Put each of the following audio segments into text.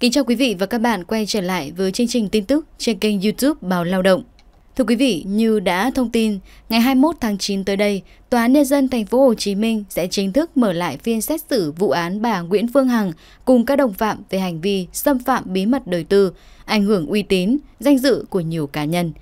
Kính chào quý vị và các bạn quay trở lại với chương trình tin tức trên kênh YouTube Báo Lao động. Thưa quý vị, như đã thông tin, ngày 21 tháng 9 tới đây, Tòa án nhân dân thành phố Hồ Chí Minh sẽ chính thức mở lại phiên xét xử vụ án bà Nguyễn Phương Hằng cùng các đồng phạm về hành vi xâm phạm bí mật đời tư, ảnh hưởng uy tín, danh dự của nhiều cá nhân.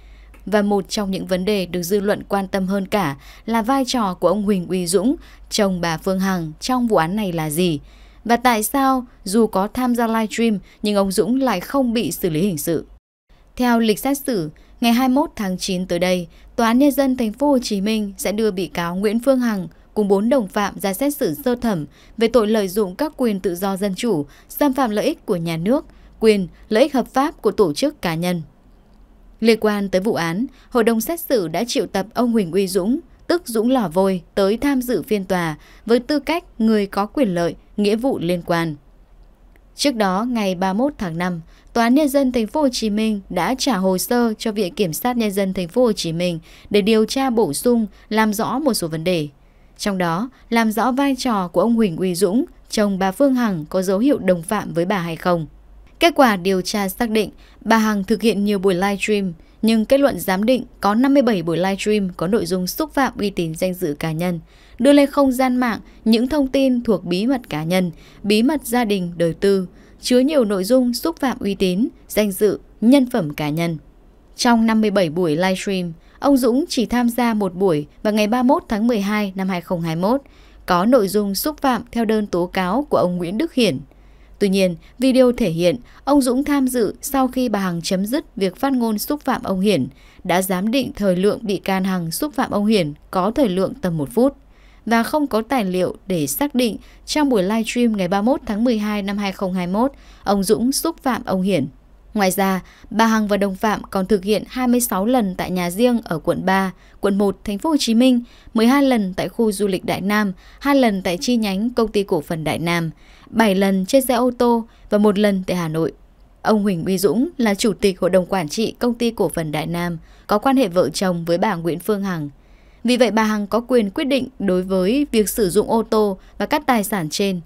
Và một trong những vấn đề được dư luận quan tâm hơn cả là vai trò của ông Huỳnh Uy Dũng, chồng bà Phương Hằng trong vụ án này là gì? Và tại sao dù có tham gia live stream nhưng ông Dũng lại không bị xử lý hình sự? Theo lịch xét xử, ngày 21 tháng 9 tới đây, Tòa án Nhân dân thành phố Hồ Chí Minh sẽ đưa bị cáo Nguyễn Phương Hằng cùng bốn đồng phạm ra xét xử sơ thẩm về tội lợi dụng các quyền tự do dân chủ, xâm phạm lợi ích của nhà nước, quyền, lợi ích hợp pháp của tổ chức cá nhân. Liên quan tới vụ án, hội đồng xét xử đã triệu tập ông Huỳnh Uy Dũng, tức Dũng Lò Vôi, tới tham dự phiên tòa với tư cách người có quyền lợi nghĩa vụ liên quan. Trước đó, ngày 31 tháng 5, Tòa án nhân dân Thành phố Hồ Chí Minh đã trả hồ sơ cho Viện Kiểm sát nhân dân Thành phố Hồ Chí Minh để điều tra bổ sung, làm rõ một số vấn đề. Trong đó, làm rõ vai trò của ông Huỳnh Uy Dũng, chồng bà Phương Hằng có dấu hiệu đồng phạm với bà hay không. Kết quả điều tra xác định bà Hằng thực hiện nhiều buổi live stream, nhưng kết luận giám định có 57 buổi live stream có nội dung xúc phạm uy tín danh dự cá nhân, đưa lên không gian mạng những thông tin thuộc bí mật cá nhân, bí mật gia đình, đời tư, chứa nhiều nội dung xúc phạm uy tín, danh dự, nhân phẩm cá nhân. Trong 57 buổi live stream ông Dũng chỉ tham gia một buổi vào ngày 31 tháng 12 năm 2021, có nội dung xúc phạm theo đơn tố cáo của ông Nguyễn Đức Hiển – Tuy nhiên, video thể hiện ông Dũng tham dự sau khi bà Hằng chấm dứt việc phát ngôn xúc phạm ông Hiển, đã giám định thời lượng bị can Hằng xúc phạm ông Hiển có thời lượng tầm một phút và không có tài liệu để xác định trong buổi live stream ngày 31 tháng 12 năm 2021, ông Dũng xúc phạm ông Hiển. Ngoài ra, bà Hằng và đồng phạm còn thực hiện 26 lần tại nhà riêng ở quận 3, quận 1, thành phố Hồ Chí Minh, 12 lần tại khu du lịch Đại Nam, 2 lần tại chi nhánh công ty cổ phần Đại Nam, 7 lần trên xe ô tô và một lần tại Hà Nội. Ông Huỳnh Uy Dũng là chủ tịch hội đồng quản trị công ty cổ phần Đại Nam, có quan hệ vợ chồng với bà Nguyễn Phương Hằng. Vì vậy bà Hằng có quyền quyết định đối với việc sử dụng ô tô và các tài sản trên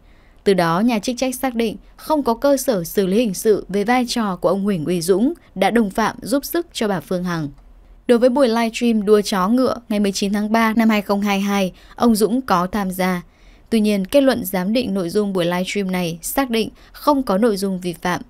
từ đó nhà chức trách xác định không có cơ sở xử lý hình sự về vai trò của ông Huỳnh Uy Dũng đã đồng phạm giúp sức cho bà Phương Hằng. Đối với buổi live stream đua chó ngựa ngày 19 tháng 3 năm 2022, ông Dũng có tham gia. Tuy nhiên, kết luận giám định nội dung buổi live stream này xác định không có nội dung vi phạm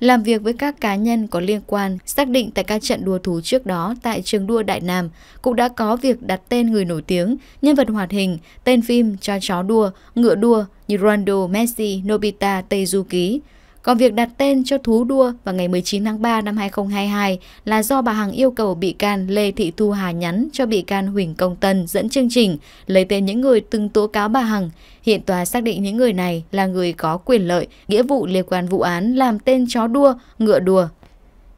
làm việc với các cá nhân có liên quan, xác định tại các trận đua thú trước đó tại trường đua Đại Nam cũng đã có việc đặt tên người nổi tiếng, nhân vật hoạt hình, tên phim cho chó đua, ngựa đua như Ronaldo, Messi, Nobita, Tezuki, còn việc đặt tên cho thú đua vào ngày 19 tháng 3 năm 2022 là do bà Hằng yêu cầu bị can Lê Thị Thu Hà nhắn cho bị can Huỳnh Công Tân dẫn chương trình lấy tên những người từng tố cáo bà Hằng. Hiện tòa xác định những người này là người có quyền lợi, nghĩa vụ liên quan vụ án làm tên chó đua, ngựa đùa.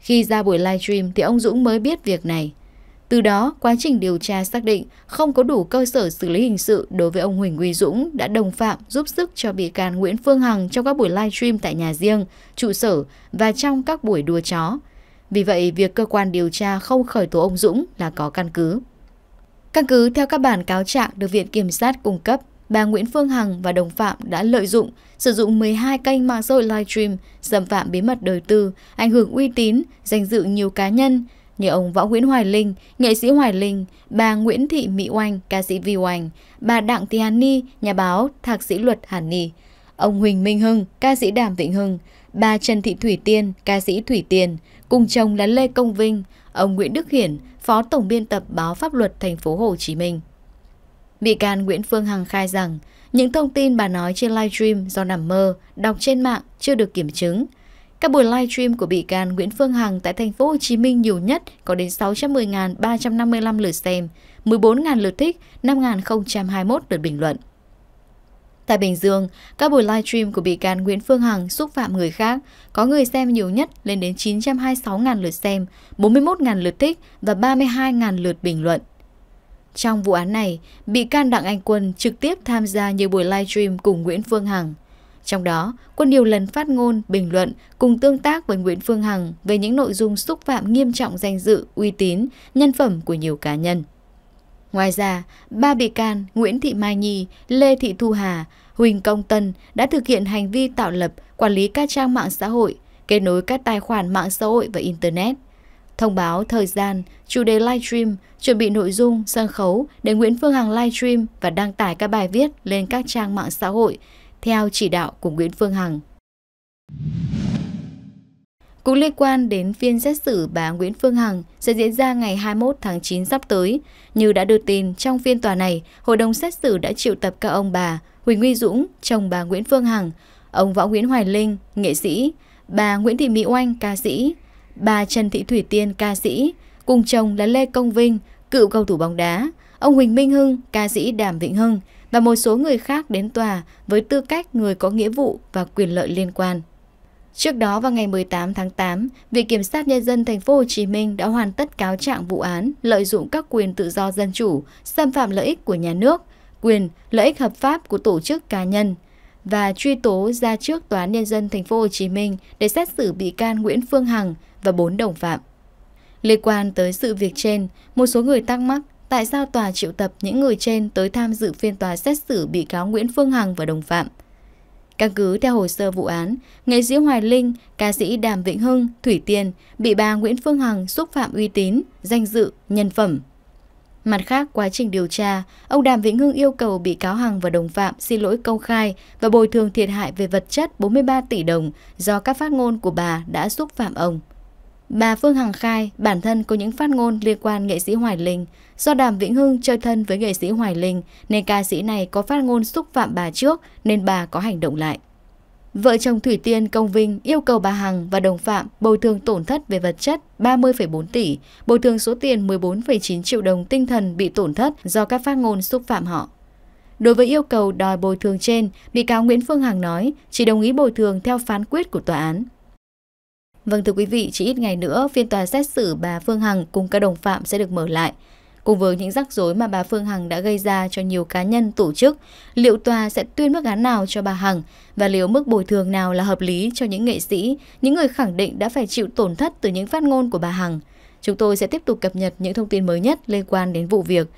Khi ra buổi livestream thì ông Dũng mới biết việc này. Từ đó, quá trình điều tra xác định không có đủ cơ sở xử lý hình sự đối với ông Huỳnh Uy Dũng đã đồng phạm giúp sức cho bị can Nguyễn Phương Hằng trong các buổi live stream tại nhà riêng, trụ sở và trong các buổi đua chó. Vì vậy, việc cơ quan điều tra không khởi tố ông Dũng là có căn cứ. Căn cứ theo các bản cáo trạng được Viện Kiểm sát cung cấp, bà Nguyễn Phương Hằng và đồng phạm đã lợi dụng, sử dụng 12 kênh mạng xã hội live stream xâm phạm bí mật đời tư, ảnh hưởng uy tín, danh dự nhiều cá nhân, như ông Võ Nguyễn Hoài Linh, nghệ sĩ Hoài Linh, bà Nguyễn Thị Mỹ Oanh, ca sĩ Vi Oanh, bà Đặng Thị Hàn Ni, nhà báo, thạc sĩ luật Hàn Ni, ông Huỳnh Minh Hưng, ca sĩ Đàm Vĩnh Hưng, bà Trần Thị Thủy Tiên, ca sĩ Thủy Tiên, cùng chồng là Lê Công Vinh, ông Nguyễn Đức Hiển, phó tổng biên tập báo pháp luật thành phố Hồ Chí Minh. Bị can Nguyễn Phương Hằng khai rằng, những thông tin bà nói trên livestream do nằm mơ, đọc trên mạng chưa được kiểm chứng, các buổi live stream của bị can Nguyễn Phương Hằng tại thành phố Hồ Chí Minh nhiều nhất có đến 610.355 lượt xem, 14.000 lượt thích, 5.021 lượt bình luận. Tại Bình Dương, các buổi live stream của bị can Nguyễn Phương Hằng xúc phạm người khác có người xem nhiều nhất lên đến 926.000 lượt xem, 41.000 lượt thích và 32.000 lượt bình luận. Trong vụ án này, bị can Đặng Anh Quân trực tiếp tham gia nhiều buổi live stream cùng Nguyễn Phương Hằng – trong đó, Quân nhiều lần phát ngôn, bình luận cùng tương tác với Nguyễn Phương Hằng về những nội dung xúc phạm nghiêm trọng danh dự, uy tín, nhân phẩm của nhiều cá nhân. Ngoài ra, ba bị can Nguyễn Thị Mai Nhi, Lê Thị Thu Hà, Huỳnh Công Tân đã thực hiện hành vi tạo lập, quản lý các trang mạng xã hội, kết nối các tài khoản mạng xã hội và Internet. Thông báo thời gian, chủ đề livestream, chuẩn bị nội dung, sân khấu để Nguyễn Phương Hằng livestream và đăng tải các bài viết lên các trang mạng xã hội, theo chỉ đạo của Nguyễn Phương Hằng. Cũng liên quan đến phiên xét xử bà Nguyễn Phương Hằng sẽ diễn ra ngày 21 tháng 9 sắp tới. Như đã đưa tin, trong phiên tòa này, hội đồng xét xử đã triệu tập các ông bà Huỳnh Huy Dũng, chồng bà Nguyễn Phương Hằng, ông Võ Nguyễn Hoài Linh, nghệ sĩ, bà Nguyễn Thị Mỹ Oanh, ca sĩ, bà Trần Thị Thủy Tiên, ca sĩ, cùng chồng là Lê Công Vinh, cựu cầu thủ bóng đá, ông Huỳnh Minh Hưng, ca sĩ Đàm Vĩnh Hưng, và một số người khác đến tòa với tư cách người có nghĩa vụ và quyền lợi liên quan. Trước đó vào ngày 18 tháng 8, Viện Kiểm sát Nhân dân thành phố Hồ Chí Minh đã hoàn tất cáo trạng vụ án lợi dụng các quyền tự do dân chủ, xâm phạm lợi ích của nhà nước, quyền, lợi ích hợp pháp của tổ chức cá nhân và truy tố ra trước Tòa án Nhân dân thành phố Hồ Chí Minh để xét xử bị can Nguyễn Phương Hằng và bốn đồng phạm. Liên quan tới sự việc trên, một số người thắc mắc tại sao tòa triệu tập những người trên tới tham dự phiên tòa xét xử bị cáo Nguyễn Phương Hằng và đồng phạm. Căn cứ theo hồ sơ vụ án, nghệ sĩ Hoài Linh, ca sĩ Đàm Vĩnh Hưng, Thủy Tiên bị bà Nguyễn Phương Hằng xúc phạm uy tín, danh dự, nhân phẩm. Mặt khác, quá trình điều tra, ông Đàm Vĩnh Hưng yêu cầu bị cáo Hằng và đồng phạm xin lỗi công khai và bồi thường thiệt hại về vật chất 43 tỷ đồng do các phát ngôn của bà đã xúc phạm ông. Bà Phương Hằng khai bản thân có những phát ngôn liên quan nghệ sĩ Hoài Linh. Do Đàm Vĩnh Hưng chơi thân với nghệ sĩ Hoài Linh nên ca sĩ này có phát ngôn xúc phạm bà trước nên bà có hành động lại. Vợ chồng Thủy Tiên Công Vinh yêu cầu bà Hằng và đồng phạm bồi thường tổn thất về vật chất 30,4 tỷ, bồi thường số tiền 14,9 triệu đồng tinh thần bị tổn thất do các phát ngôn xúc phạm họ. Đối với yêu cầu đòi bồi thường trên, bị cáo Nguyễn Phương Hằng nói chỉ đồng ý bồi thường theo phán quyết của tòa án. Vâng thưa quý vị, chỉ ít ngày nữa phiên tòa xét xử bà Phương Hằng cùng các đồng phạm sẽ được mở lại. Cùng với những rắc rối mà bà Phương Hằng đã gây ra cho nhiều cá nhân tổ chức, liệu tòa sẽ tuyên mức án nào cho bà Hằng và liệu mức bồi thường nào là hợp lý cho những nghệ sĩ, những người khẳng định đã phải chịu tổn thất từ những phát ngôn của bà Hằng. Chúng tôi sẽ tiếp tục cập nhật những thông tin mới nhất liên quan đến vụ việc.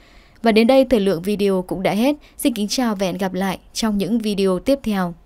Và đến đây thời lượng video cũng đã hết. Xin kính chào và hẹn gặp lại trong những video tiếp theo.